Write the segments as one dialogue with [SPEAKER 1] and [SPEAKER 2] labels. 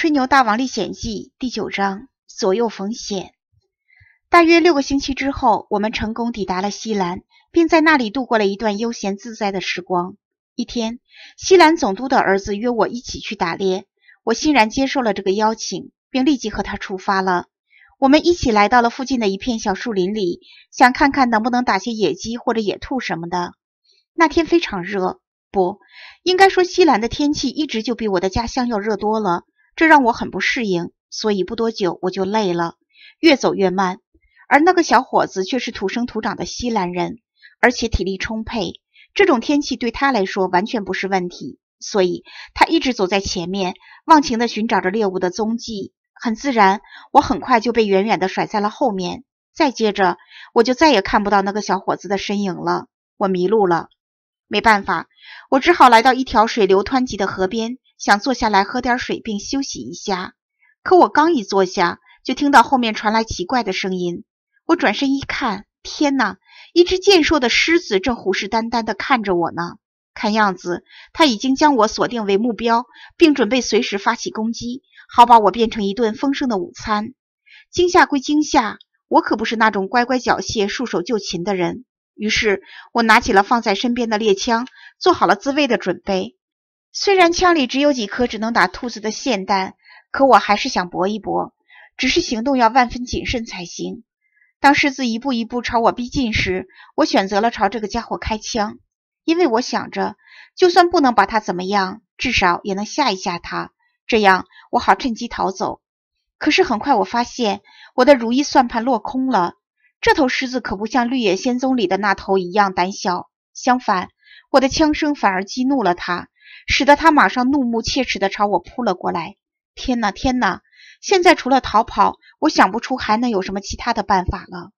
[SPEAKER 1] 《吹牛大王历险记》第九章左右逢险。大约六个星期之后，我们成功抵达了西兰，并在那里度过了一段悠闲自在的时光。一天，西兰总督的儿子约我一起去打猎，我欣然接受了这个邀请，并立即和他出发了。我们一起来到了附近的一片小树林里，想看看能不能打些野鸡或者野兔什么的。那天非常热，不应该说西兰的天气一直就比我的家乡要热多了。这让我很不适应，所以不多久我就累了，越走越慢。而那个小伙子却是土生土长的西兰人，而且体力充沛，这种天气对他来说完全不是问题。所以他一直走在前面，忘情地寻找着猎物的踪迹。很自然，我很快就被远远地甩在了后面。再接着，我就再也看不到那个小伙子的身影了。我迷路了，没办法，我只好来到一条水流湍急的河边。想坐下来喝点水并休息一下，可我刚一坐下，就听到后面传来奇怪的声音。我转身一看，天哪！一只健硕的狮子正虎视眈眈地看着我呢。看样子，它已经将我锁定为目标，并准备随时发起攻击，好把我变成一顿丰盛的午餐。惊吓归惊吓，我可不是那种乖乖缴械、束手就擒的人。于是，我拿起了放在身边的猎枪，做好了自卫的准备。虽然枪里只有几颗只能打兔子的霰弹，可我还是想搏一搏，只是行动要万分谨慎才行。当狮子一步一步朝我逼近时，我选择了朝这个家伙开枪，因为我想着，就算不能把他怎么样，至少也能吓一吓他，这样我好趁机逃走。可是很快我发现我的如意算盘落空了，这头狮子可不像《绿野仙踪》里的那头一样胆小，相反，我的枪声反而激怒了它。使得他马上怒目切齿地朝我扑了过来。天哪，天哪！现在除了逃跑，我想不出还能有什么其他的办法了。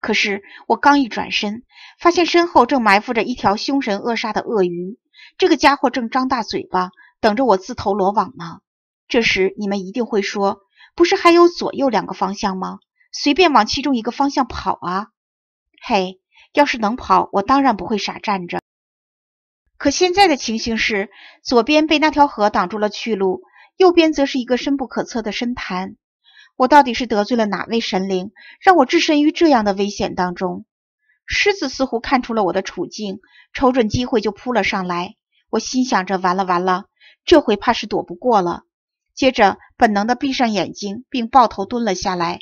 [SPEAKER 1] 可是我刚一转身，发现身后正埋伏着一条凶神恶煞的鳄鱼，这个家伙正张大嘴巴等着我自投罗网呢。这时你们一定会说：“不是还有左右两个方向吗？随便往其中一个方向跑啊！”嘿，要是能跑，我当然不会傻站着。可现在的情形是，左边被那条河挡住了去路，右边则是一个深不可测的深潭。我到底是得罪了哪位神灵，让我置身于这样的危险当中？狮子似乎看出了我的处境，瞅准机会就扑了上来。我心想着，完了完了，这回怕是躲不过了。接着，本能的闭上眼睛，并抱头蹲了下来。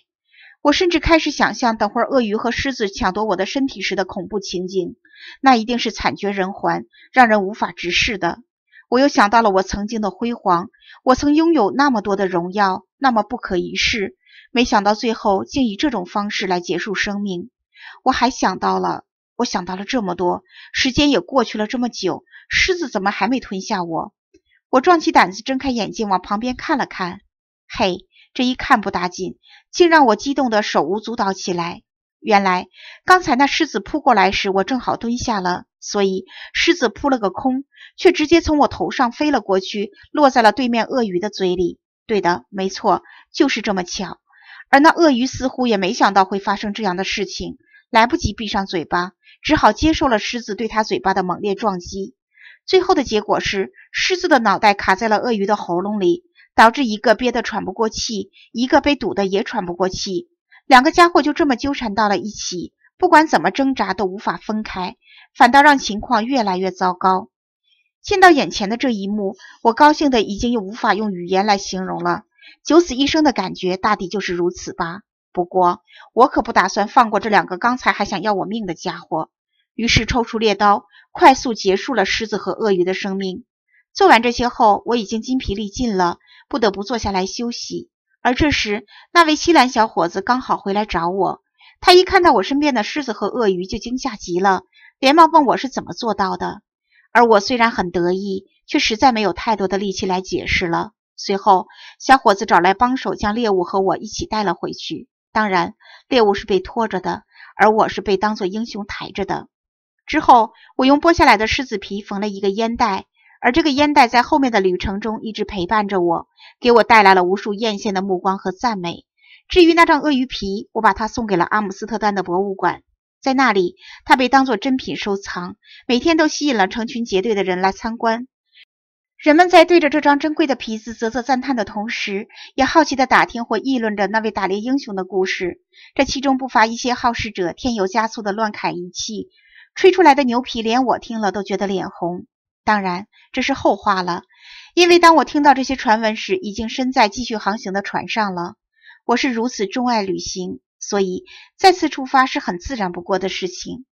[SPEAKER 1] 我甚至开始想象等会儿鳄鱼和狮子抢夺我的身体时的恐怖情景，那一定是惨绝人寰，让人无法直视的。我又想到了我曾经的辉煌，我曾拥有那么多的荣耀，那么不可一世，没想到最后竟以这种方式来结束生命。我还想到了，我想到了这么多，时间也过去了这么久，狮子怎么还没吞下我？我壮起胆子睁开眼睛，往旁边看了看，嘿。这一看不打紧，竟让我激动的手舞足蹈起来。原来刚才那狮子扑过来时，我正好蹲下了，所以狮子扑了个空，却直接从我头上飞了过去，落在了对面鳄鱼的嘴里。对的，没错，就是这么巧。而那鳄鱼似乎也没想到会发生这样的事情，来不及闭上嘴巴，只好接受了狮子对他嘴巴的猛烈撞击。最后的结果是，狮子的脑袋卡在了鳄鱼的喉咙里。导致一个憋得喘不过气，一个被堵得也喘不过气，两个家伙就这么纠缠到了一起，不管怎么挣扎都无法分开，反倒让情况越来越糟糕。见到眼前的这一幕，我高兴的已经又无法用语言来形容了。九死一生的感觉大抵就是如此吧。不过我可不打算放过这两个刚才还想要我命的家伙，于是抽出猎刀，快速结束了狮子和鳄鱼的生命。做完这些后，我已经筋疲力尽了，不得不坐下来休息。而这时，那位西兰小伙子刚好回来找我。他一看到我身边的狮子和鳄鱼，就惊吓极了，连忙问我是怎么做到的。而我虽然很得意，却实在没有太多的力气来解释了。随后，小伙子找来帮手，将猎物和我一起带了回去。当然，猎物是被拖着的，而我是被当作英雄抬着的。之后，我用剥下来的狮子皮缝了一个烟袋。而这个烟袋在后面的旅程中一直陪伴着我，给我带来了无数艳羡的目光和赞美。至于那张鳄鱼皮，我把它送给了阿姆斯特丹的博物馆，在那里它被当作珍品收藏，每天都吸引了成群结队的人来参观。人们在对着这张珍贵的皮子啧啧赞叹的同时，也好奇地打听或议论着那位打猎英雄的故事。这其中不乏一些好事者添油加醋的乱砍一气，吹出来的牛皮，连我听了都觉得脸红。当然，这是后话了，因为当我听到这些传闻时，已经身在继续航行的船上了。我是如此钟爱旅行，所以再次出发是很自然不过的事情。